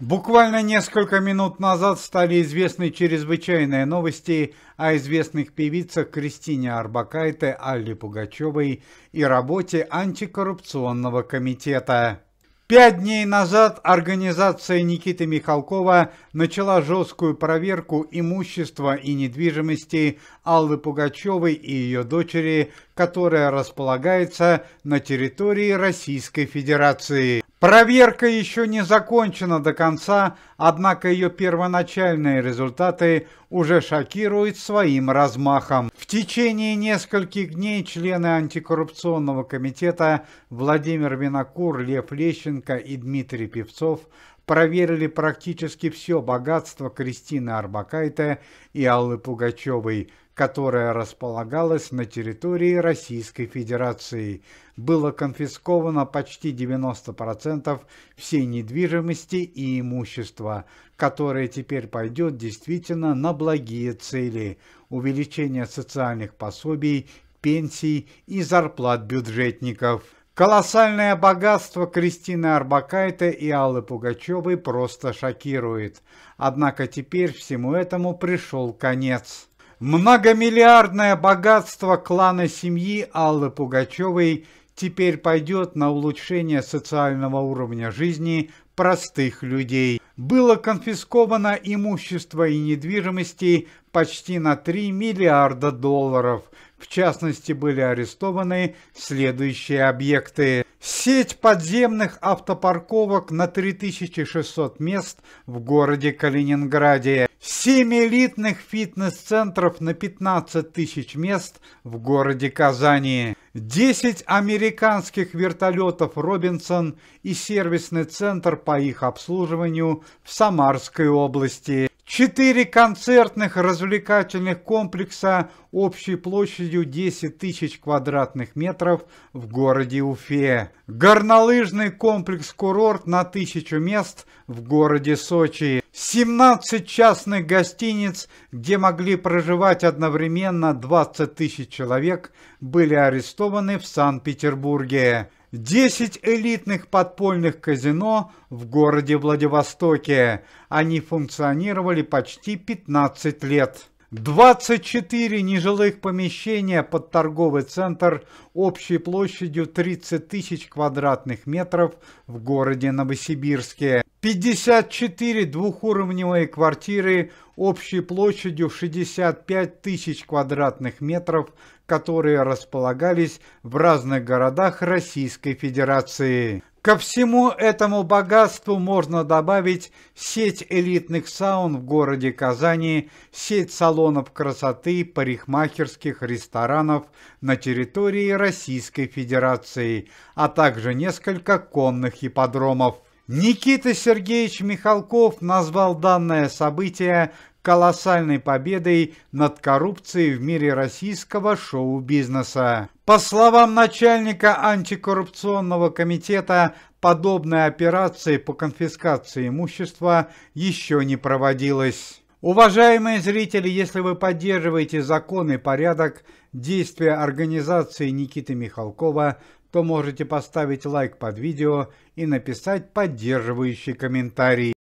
Буквально несколько минут назад стали известны чрезвычайные новости о известных певицах Кристине Арбакайте, Алле Пугачевой и работе антикоррупционного комитета. Пять дней назад организация Никиты Михалкова начала жесткую проверку имущества и недвижимости Аллы Пугачевой и ее дочери, которая располагается на территории Российской Федерации. Проверка еще не закончена до конца, однако ее первоначальные результаты уже шокируют своим размахом. В течение нескольких дней члены антикоррупционного комитета Владимир Винокур, Лев Лещенко и Дмитрий Певцов проверили практически все богатство Кристины Арбакайте и Аллы Пугачевой, которая располагалась на территории Российской Федерации. Было конфисковано почти 90% всей недвижимости и имущества, которое теперь пойдет действительно на благие цели – увеличение социальных пособий, пенсий и зарплат бюджетников – Колоссальное богатство Кристины Арбакайте и Аллы Пугачевой просто шокирует. Однако теперь всему этому пришел конец. Многомиллиардное богатство клана семьи Аллы Пугачевой теперь пойдет на улучшение социального уровня жизни простых людей. Было конфисковано имущество и недвижимости почти на 3 миллиарда долларов. В частности, были арестованы следующие объекты. Сеть подземных автопарковок на 3600 мест в городе Калининграде. 7 элитных фитнес-центров на 15 тысяч мест в городе Казани. 10 американских вертолетов «Робинсон» и сервисный центр по их обслуживанию в Самарской области. Четыре концертных развлекательных комплекса общей площадью 10 тысяч квадратных метров в городе Уфе. Горнолыжный комплекс-курорт на тысячу мест в городе Сочи. 17 частных гостиниц, где могли проживать одновременно 20 тысяч человек, были арестованы в Санкт-Петербурге. 10 элитных подпольных казино в городе Владивостоке. Они функционировали почти 15 лет. 24 нежилых помещения под торговый центр общей площадью 30 тысяч квадратных метров в городе Новосибирске. 54 двухуровневые квартиры общей площадью 65 тысяч квадратных метров, которые располагались в разных городах Российской Федерации. Ко всему этому богатству можно добавить сеть элитных саун в городе Казани, сеть салонов красоты, парикмахерских ресторанов на территории Российской Федерации, а также несколько конных ипподромов. Никита Сергеевич Михалков назвал данное событие колоссальной победой над коррупцией в мире российского шоу-бизнеса. По словам начальника антикоррупционного комитета, подобная операция по конфискации имущества еще не проводилась. Уважаемые зрители, если вы поддерживаете закон и порядок, действия организации Никиты Михалкова то можете поставить лайк под видео и написать поддерживающий комментарий.